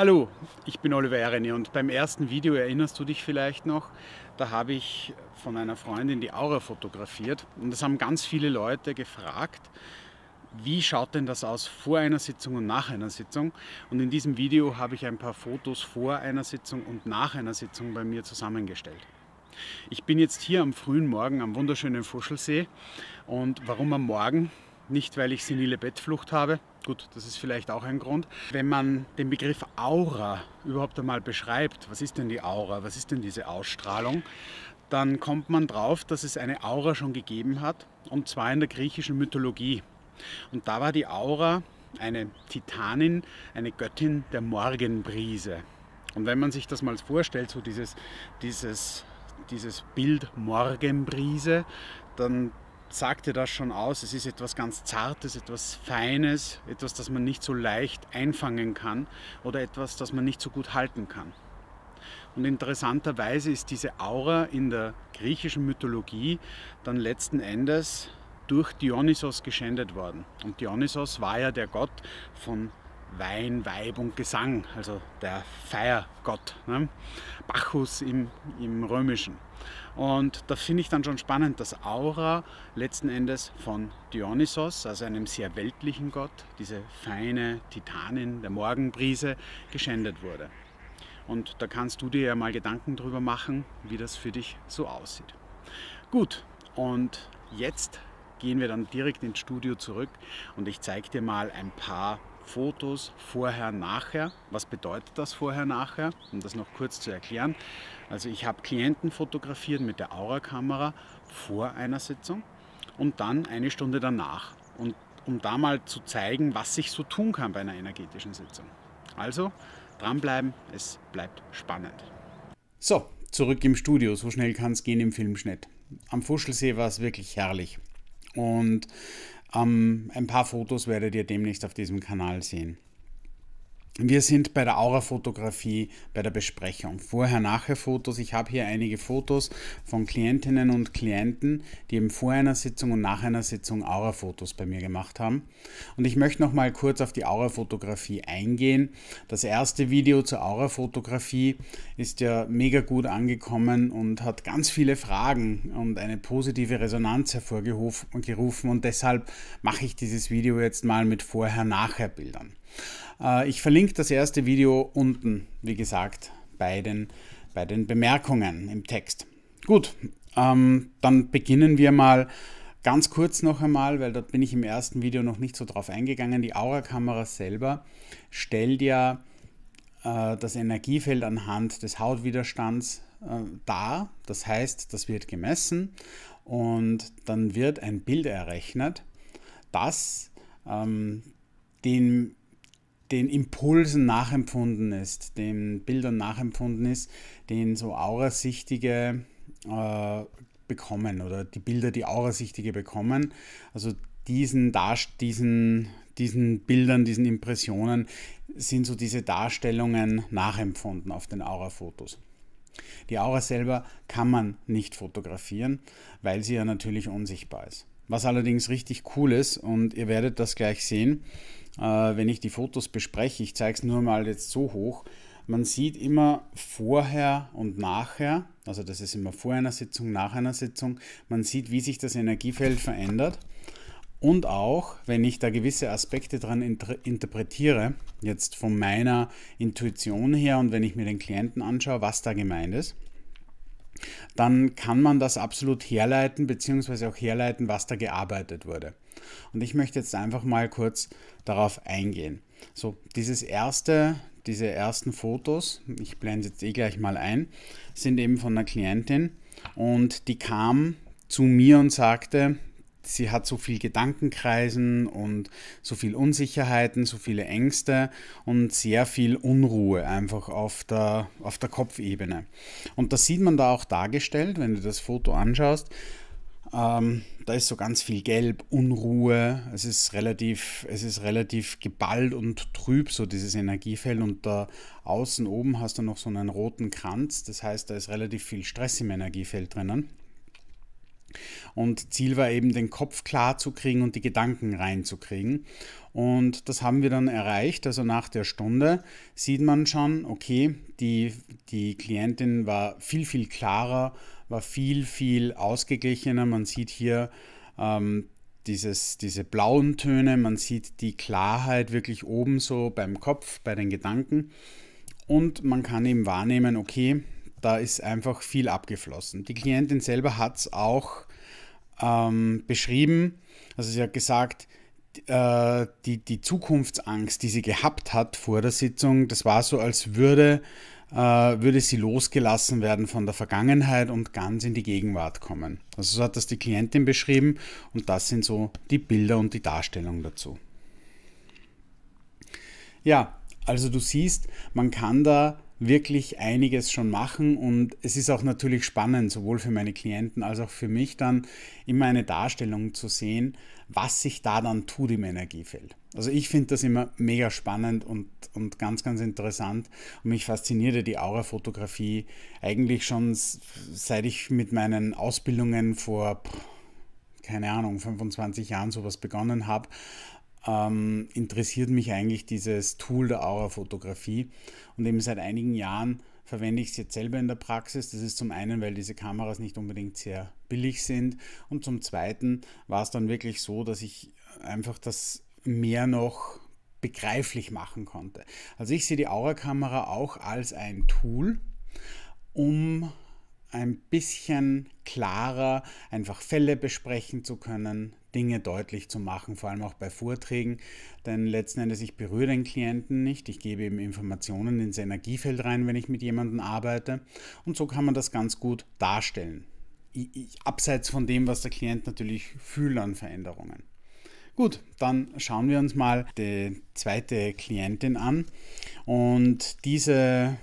Hallo, ich bin Oliver Erene und beim ersten Video erinnerst du dich vielleicht noch, da habe ich von einer Freundin die Aura fotografiert und das haben ganz viele Leute gefragt, wie schaut denn das aus vor einer Sitzung und nach einer Sitzung? Und in diesem Video habe ich ein paar Fotos vor einer Sitzung und nach einer Sitzung bei mir zusammengestellt. Ich bin jetzt hier am frühen Morgen am wunderschönen Fuschelsee und warum am Morgen? Nicht, weil ich senile Bettflucht habe, gut, das ist vielleicht auch ein Grund. Wenn man den Begriff Aura überhaupt einmal beschreibt, was ist denn die Aura, was ist denn diese Ausstrahlung, dann kommt man drauf, dass es eine Aura schon gegeben hat, und zwar in der griechischen Mythologie. Und da war die Aura eine Titanin, eine Göttin der Morgenbrise. Und wenn man sich das mal vorstellt, so dieses, dieses, dieses Bild Morgenbrise, dann sagt sagte das schon aus. Es ist etwas ganz Zartes, etwas Feines, etwas, das man nicht so leicht einfangen kann oder etwas, das man nicht so gut halten kann. Und interessanterweise ist diese Aura in der griechischen Mythologie dann letzten Endes durch Dionysos geschändet worden. Und Dionysos war ja der Gott von Wein, Weib und Gesang, also der Feiergott, ne? Bacchus im, im Römischen. Und da finde ich dann schon spannend, dass Aura letzten Endes von Dionysos, also einem sehr weltlichen Gott, diese feine Titanin der Morgenbrise, geschändet wurde. Und da kannst du dir ja mal Gedanken drüber machen, wie das für dich so aussieht. Gut, und jetzt gehen wir dann direkt ins Studio zurück und ich zeige dir mal ein paar Fotos vorher, nachher. Was bedeutet das vorher, nachher? Um das noch kurz zu erklären. Also ich habe Klienten fotografiert mit der Aura-Kamera vor einer Sitzung und dann eine Stunde danach. Und um da mal zu zeigen, was sich so tun kann bei einer energetischen Sitzung. Also dranbleiben, es bleibt spannend. So, zurück im Studio, so schnell kann es gehen im Filmschnitt. Am Fuschelsee war es wirklich herrlich. Und ähm, ein paar Fotos werdet ihr demnächst auf diesem Kanal sehen. Wir sind bei der Aura-Fotografie, bei der Besprechung. Vorher-Nachher-Fotos. Ich habe hier einige Fotos von Klientinnen und Klienten, die eben vor einer Sitzung und nach einer Sitzung Aura-Fotos bei mir gemacht haben. Und ich möchte nochmal kurz auf die Aura-Fotografie eingehen. Das erste Video zur Aura-Fotografie ist ja mega gut angekommen und hat ganz viele Fragen und eine positive Resonanz hervorgerufen. Und deshalb mache ich dieses Video jetzt mal mit Vorher-Nachher-Bildern. Äh, ich verlinke das erste Video unten, wie gesagt, bei den, bei den Bemerkungen im Text. Gut, ähm, dann beginnen wir mal ganz kurz noch einmal, weil da bin ich im ersten Video noch nicht so drauf eingegangen. Die Aura-Kamera selber stellt ja äh, das Energiefeld anhand des Hautwiderstands äh, dar. Das heißt, das wird gemessen und dann wird ein Bild errechnet, das ähm, den den Impulsen nachempfunden ist, den Bildern nachempfunden ist, den so Aurasichtige äh, bekommen oder die Bilder, die Aurasichtige bekommen. Also diesen, diesen, diesen Bildern, diesen Impressionen sind so diese Darstellungen nachempfunden auf den Aura-Fotos. Die Aura selber kann man nicht fotografieren, weil sie ja natürlich unsichtbar ist. Was allerdings richtig cool ist und ihr werdet das gleich sehen, äh, wenn ich die Fotos bespreche, ich zeige es nur mal jetzt so hoch, man sieht immer vorher und nachher, also das ist immer vor einer Sitzung, nach einer Sitzung, man sieht, wie sich das Energiefeld verändert. Und auch, wenn ich da gewisse Aspekte dran inter interpretiere, jetzt von meiner Intuition her und wenn ich mir den Klienten anschaue, was da gemeint ist, dann kann man das absolut herleiten, beziehungsweise auch herleiten, was da gearbeitet wurde. Und ich möchte jetzt einfach mal kurz darauf eingehen. So, dieses erste, diese ersten Fotos, ich blende jetzt eh gleich mal ein, sind eben von einer Klientin und die kam zu mir und sagte, sie hat so viel Gedankenkreisen und so viel Unsicherheiten, so viele Ängste und sehr viel Unruhe einfach auf der, auf der Kopfebene. Und das sieht man da auch dargestellt, wenn du das Foto anschaust. Ähm, da ist so ganz viel Gelb, Unruhe, es ist relativ, es ist relativ geballt und trüb, so dieses Energiefeld. Und da außen oben hast du noch so einen roten Kranz, das heißt, da ist relativ viel Stress im Energiefeld drinnen. Und Ziel war eben, den Kopf klar zu kriegen und die Gedanken reinzukriegen. Und das haben wir dann erreicht. Also nach der Stunde sieht man schon, okay, die, die Klientin war viel, viel klarer, war viel, viel ausgeglichener. Man sieht hier ähm, dieses, diese blauen Töne, man sieht die Klarheit wirklich oben so beim Kopf, bei den Gedanken. Und man kann eben wahrnehmen, okay, da ist einfach viel abgeflossen. Die Klientin selber hat es auch ähm, beschrieben, also sie hat gesagt, äh, die, die Zukunftsangst, die sie gehabt hat vor der Sitzung, das war so, als würde, äh, würde sie losgelassen werden von der Vergangenheit und ganz in die Gegenwart kommen. Also so hat das die Klientin beschrieben und das sind so die Bilder und die Darstellung dazu. Ja, also du siehst, man kann da wirklich einiges schon machen und es ist auch natürlich spannend, sowohl für meine Klienten als auch für mich dann immer eine Darstellung zu sehen, was sich da dann tut im Energiefeld. Also ich finde das immer mega spannend und, und ganz, ganz interessant und mich faszinierte die Aurafotografie eigentlich schon seit ich mit meinen Ausbildungen vor keine Ahnung, 25 Jahren sowas begonnen habe ähm, interessiert mich eigentlich dieses Tool der Aurafotografie. Und eben seit einigen Jahren verwende ich es jetzt selber in der Praxis. Das ist zum einen, weil diese Kameras nicht unbedingt sehr billig sind. Und zum zweiten war es dann wirklich so, dass ich einfach das mehr noch begreiflich machen konnte. Also ich sehe die Aura-Kamera auch als ein Tool, um ein bisschen klarer einfach Fälle besprechen zu können, Dinge deutlich zu machen, vor allem auch bei Vorträgen. Denn letzten Endes, ich berühre den Klienten nicht, ich gebe ihm Informationen ins Energiefeld rein, wenn ich mit jemandem arbeite. Und so kann man das ganz gut darstellen. Ich, ich, abseits von dem, was der Klient natürlich fühlt an Veränderungen. Gut, dann schauen wir uns mal die zweite Klientin an. Und diese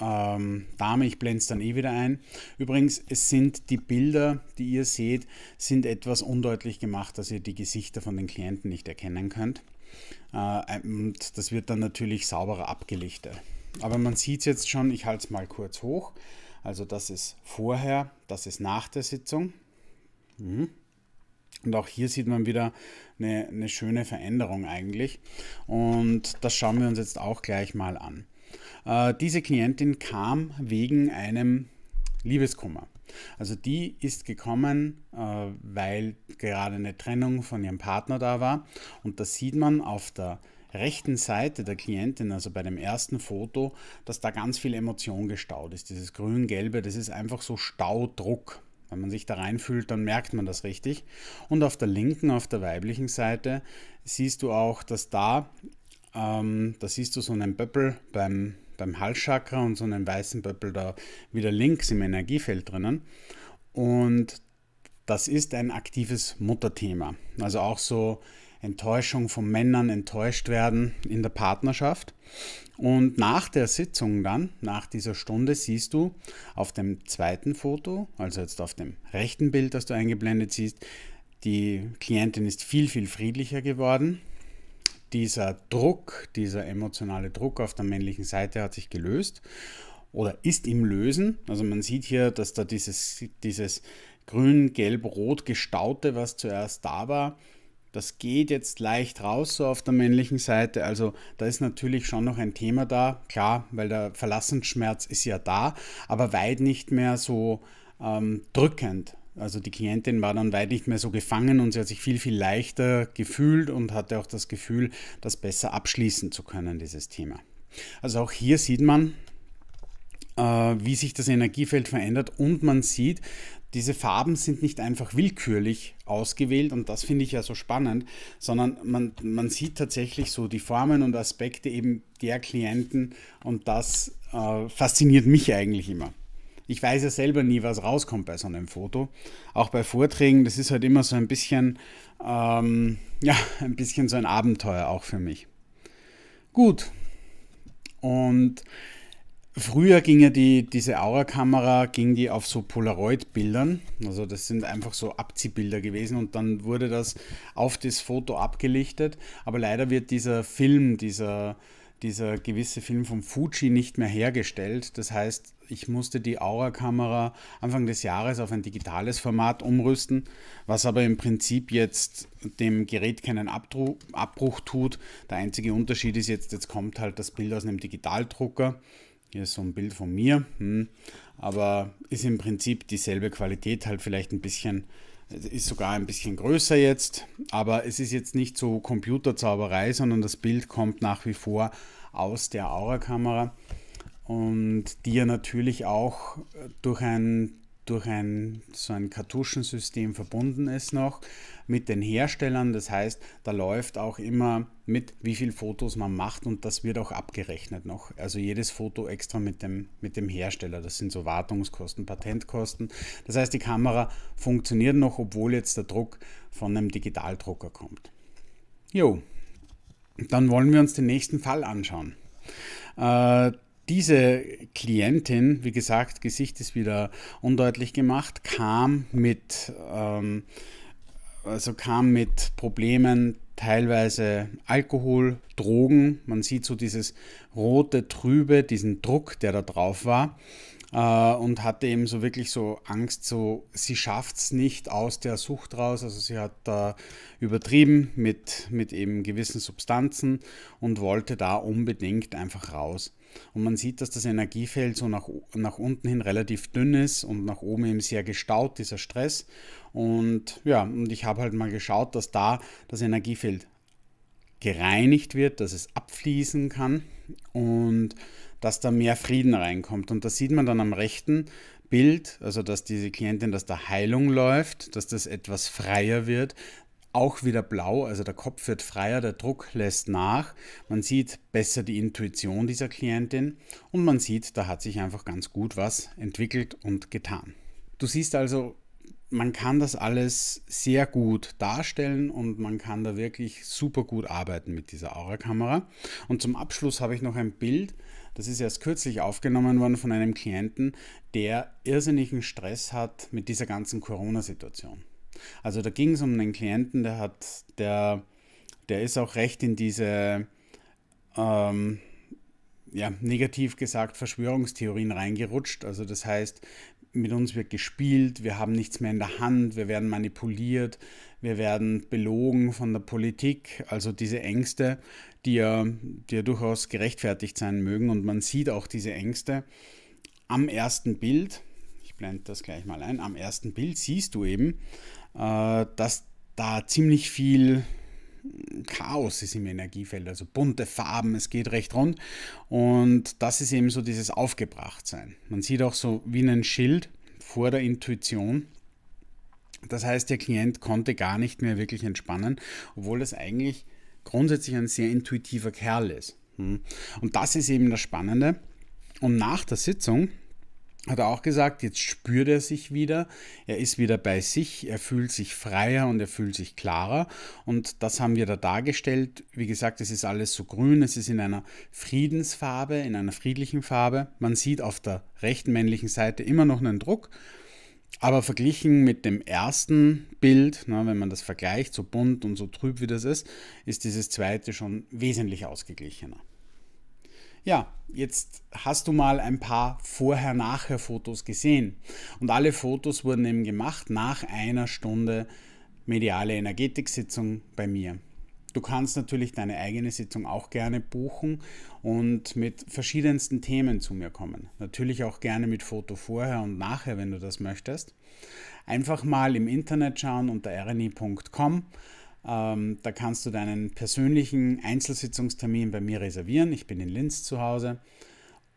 ähm, Dame, ich blende es dann eh wieder ein. Übrigens, es sind die Bilder, die ihr seht, sind etwas undeutlich gemacht, dass ihr die Gesichter von den Klienten nicht erkennen könnt. Äh, und das wird dann natürlich sauberer abgelichtet. Aber man sieht es jetzt schon, ich halte es mal kurz hoch. Also das ist vorher, das ist nach der Sitzung. Mhm. Und auch hier sieht man wieder eine, eine schöne Veränderung eigentlich. Und das schauen wir uns jetzt auch gleich mal an. Äh, diese Klientin kam wegen einem Liebeskummer. Also die ist gekommen, äh, weil gerade eine Trennung von ihrem Partner da war. Und das sieht man auf der rechten Seite der Klientin, also bei dem ersten Foto, dass da ganz viel Emotion gestaut ist. Dieses grün-gelbe, das ist einfach so Staudruck. Wenn man sich da reinfühlt, dann merkt man das richtig. Und auf der linken, auf der weiblichen Seite siehst du auch, dass da, ähm, da siehst du so einen Böppel beim, beim Halschakra und so einen weißen Böppel da wieder links im Energiefeld drinnen. Und das ist ein aktives Mutterthema. Also auch so Enttäuschung von Männern enttäuscht werden in der Partnerschaft. Und nach der Sitzung dann, nach dieser Stunde, siehst du auf dem zweiten Foto, also jetzt auf dem rechten Bild, das du eingeblendet siehst, die Klientin ist viel, viel friedlicher geworden. Dieser Druck, dieser emotionale Druck auf der männlichen Seite hat sich gelöst oder ist im Lösen. Also man sieht hier, dass da dieses, dieses grün-gelb-rot gestaute, was zuerst da war, das geht jetzt leicht raus, so auf der männlichen Seite. Also da ist natürlich schon noch ein Thema da, klar, weil der Verlassensschmerz ist ja da, aber weit nicht mehr so ähm, drückend. Also die Klientin war dann weit nicht mehr so gefangen und sie hat sich viel, viel leichter gefühlt und hatte auch das Gefühl, das besser abschließen zu können, dieses Thema. Also auch hier sieht man, äh, wie sich das Energiefeld verändert und man sieht, diese Farben sind nicht einfach willkürlich ausgewählt und das finde ich ja so spannend, sondern man, man sieht tatsächlich so die Formen und Aspekte eben der Klienten und das äh, fasziniert mich eigentlich immer. Ich weiß ja selber nie, was rauskommt bei so einem Foto. Auch bei Vorträgen, das ist halt immer so ein bisschen, ähm, ja, ein bisschen so ein Abenteuer auch für mich. Gut. Und Früher ging ja die, diese Aura-Kamera, ging die auf so Polaroid-Bildern. Also das sind einfach so Abziehbilder gewesen und dann wurde das auf das Foto abgelichtet. Aber leider wird dieser Film, dieser, dieser gewisse Film von Fuji nicht mehr hergestellt. Das heißt, ich musste die Aura-Kamera Anfang des Jahres auf ein digitales Format umrüsten, was aber im Prinzip jetzt dem Gerät keinen Abbruch, Abbruch tut. Der einzige Unterschied ist jetzt, jetzt kommt halt das Bild aus einem Digitaldrucker hier ist so ein Bild von mir, hm. aber ist im Prinzip dieselbe Qualität, halt vielleicht ein bisschen, ist sogar ein bisschen größer jetzt, aber es ist jetzt nicht so Computerzauberei, sondern das Bild kommt nach wie vor aus der Aura-Kamera und die ja natürlich auch durch ein durch ein, so ein Kartuschensystem verbunden ist noch mit den Herstellern. Das heißt, da läuft auch immer mit, wie viele Fotos man macht und das wird auch abgerechnet noch. Also jedes Foto extra mit dem, mit dem Hersteller. Das sind so Wartungskosten, Patentkosten. Das heißt, die Kamera funktioniert noch, obwohl jetzt der Druck von einem Digitaldrucker kommt. Jo, dann wollen wir uns den nächsten Fall anschauen. Äh, diese Klientin, wie gesagt, Gesicht ist wieder undeutlich gemacht, kam mit, ähm, also kam mit Problemen, teilweise Alkohol, Drogen. Man sieht so dieses rote, trübe, diesen Druck, der da drauf war. Äh, und hatte eben so wirklich so Angst, so sie schafft es nicht aus der Sucht raus. Also sie hat da übertrieben mit, mit eben gewissen Substanzen und wollte da unbedingt einfach raus. Und man sieht, dass das Energiefeld so nach, nach unten hin relativ dünn ist und nach oben eben sehr gestaut, dieser Stress. Und ja, und ich habe halt mal geschaut, dass da das Energiefeld gereinigt wird, dass es abfließen kann und dass da mehr Frieden reinkommt. Und das sieht man dann am rechten Bild, also dass diese Klientin, dass da Heilung läuft, dass das etwas freier wird, auch wieder blau, also der Kopf wird freier, der Druck lässt nach. Man sieht besser die Intuition dieser Klientin und man sieht, da hat sich einfach ganz gut was entwickelt und getan. Du siehst also, man kann das alles sehr gut darstellen und man kann da wirklich super gut arbeiten mit dieser Aura-Kamera. Und zum Abschluss habe ich noch ein Bild, das ist erst kürzlich aufgenommen worden von einem Klienten, der irrsinnigen Stress hat mit dieser ganzen Corona-Situation. Also da ging es um einen Klienten, der hat, der, der ist auch recht in diese, ähm, ja, negativ gesagt, Verschwörungstheorien reingerutscht. Also das heißt, mit uns wird gespielt, wir haben nichts mehr in der Hand, wir werden manipuliert, wir werden belogen von der Politik. Also diese Ängste, die ja, die ja durchaus gerechtfertigt sein mögen. Und man sieht auch diese Ängste am ersten Bild. Ich blende das gleich mal ein. Am ersten Bild siehst du eben, äh, dass da ziemlich viel Chaos ist im Energiefeld, also bunte Farben, es geht recht rund. Und das ist eben so dieses Aufgebrachtsein. Man sieht auch so wie ein Schild vor der Intuition. Das heißt, der Klient konnte gar nicht mehr wirklich entspannen, obwohl das eigentlich grundsätzlich ein sehr intuitiver Kerl ist. Hm. Und das ist eben das Spannende. Und nach der Sitzung hat er auch gesagt, jetzt spürt er sich wieder, er ist wieder bei sich, er fühlt sich freier und er fühlt sich klarer. Und das haben wir da dargestellt. Wie gesagt, es ist alles so grün, es ist in einer Friedensfarbe, in einer friedlichen Farbe. Man sieht auf der rechten männlichen Seite immer noch einen Druck, aber verglichen mit dem ersten Bild, na, wenn man das vergleicht, so bunt und so trüb wie das ist, ist dieses zweite schon wesentlich ausgeglichener. Ja, jetzt hast du mal ein paar Vorher-Nachher-Fotos gesehen. Und alle Fotos wurden eben gemacht nach einer Stunde mediale Energetiksitzung bei mir. Du kannst natürlich deine eigene Sitzung auch gerne buchen und mit verschiedensten Themen zu mir kommen. Natürlich auch gerne mit Foto vorher und nachher, wenn du das möchtest. Einfach mal im Internet schauen unter rni.com. Ähm, da kannst du deinen persönlichen Einzelsitzungstermin bei mir reservieren. Ich bin in Linz zu Hause.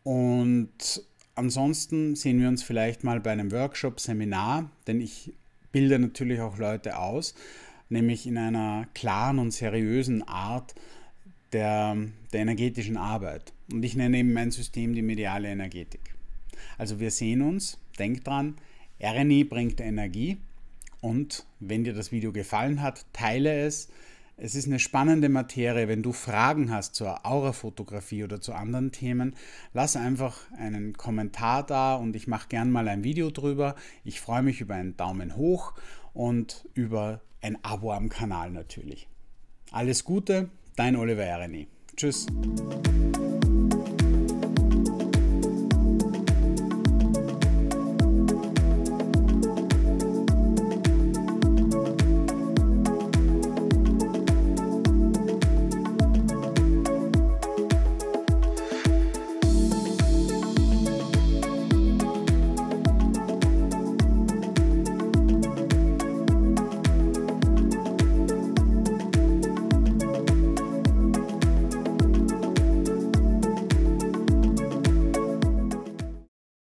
Und ansonsten sehen wir uns vielleicht mal bei einem Workshop, Seminar, denn ich bilde natürlich auch Leute aus, nämlich in einer klaren und seriösen Art der, der energetischen Arbeit. Und ich nenne eben mein System die mediale Energetik. Also wir sehen uns, denk dran, RNI bringt Energie, und wenn dir das Video gefallen hat, teile es. Es ist eine spannende Materie. Wenn du Fragen hast zur Aurafotografie oder zu anderen Themen, lass einfach einen Kommentar da und ich mache gern mal ein Video drüber. Ich freue mich über einen Daumen hoch und über ein Abo am Kanal natürlich. Alles Gute, dein Oliver Ereni. Tschüss.